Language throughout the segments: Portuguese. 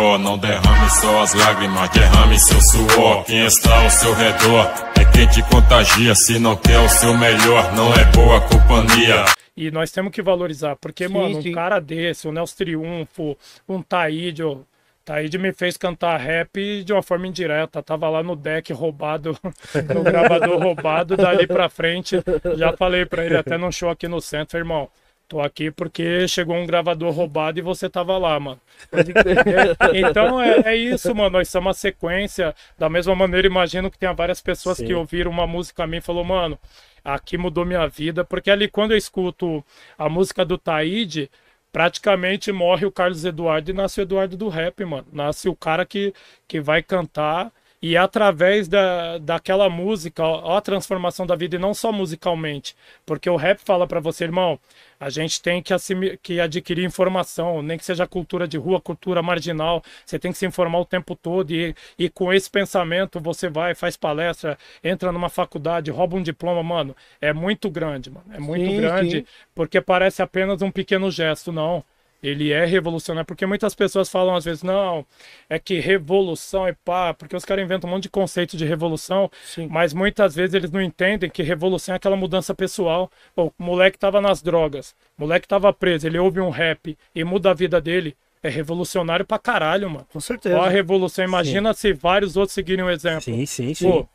Não derrame só as lágrimas, derrame seu suor. Quem está ao seu redor é quem te contagia. Se não quer o seu melhor, não é boa companhia. E nós temos que valorizar, porque, sim, mano, sim. um cara desse, o Nelson Triunfo, um Taídio, Taíde me fez cantar rap de uma forma indireta. Tava lá no deck roubado, no gravador roubado, dali pra frente. Já falei pra ele até num show aqui no centro, irmão. Tô aqui porque chegou um gravador roubado e você tava lá, mano. Então é, é isso, mano. Nós somos uma sequência. Da mesma maneira, imagino que tenha várias pessoas Sim. que ouviram uma música mim e falou, mano, aqui mudou minha vida. Porque ali quando eu escuto a música do Taíde, praticamente morre o Carlos Eduardo e nasce o Eduardo do Rap, mano. Nasce o cara que, que vai cantar e através da, daquela música, ó, a transformação da vida, e não só musicalmente, porque o rap fala para você, irmão, a gente tem que, que adquirir informação, nem que seja cultura de rua, cultura marginal, você tem que se informar o tempo todo, e, e com esse pensamento você vai, faz palestra, entra numa faculdade, rouba um diploma, mano, é muito grande, mano, é muito sim, grande, sim. porque parece apenas um pequeno gesto, não ele é revolucionário, porque muitas pessoas falam às vezes, não, é que revolução é pá, porque os caras inventam um monte de conceito de revolução, Sim. mas muitas vezes eles não entendem que revolução é aquela mudança pessoal. Pô, o moleque tava nas drogas, o moleque tava preso, ele ouve um rap e muda a vida dele. É revolucionário pra caralho, mano. Com certeza. Qual a revolução. Imagina sim. se vários outros seguirem o exemplo. Sim, sim, sim. Pô,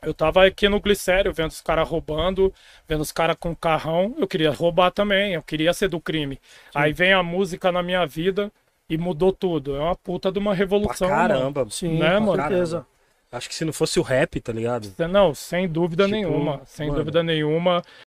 eu tava aqui no glicério, vendo os caras roubando, vendo os caras com carrão. Eu queria roubar também, eu queria ser do crime. Sim. Aí vem a música na minha vida e mudou tudo. É uma puta de uma revolução. Pra caramba, mano. sim, né, mano? certeza. Acho que se não fosse o rap, tá ligado? Não, sem dúvida tipo, nenhuma. Sem mano. dúvida nenhuma.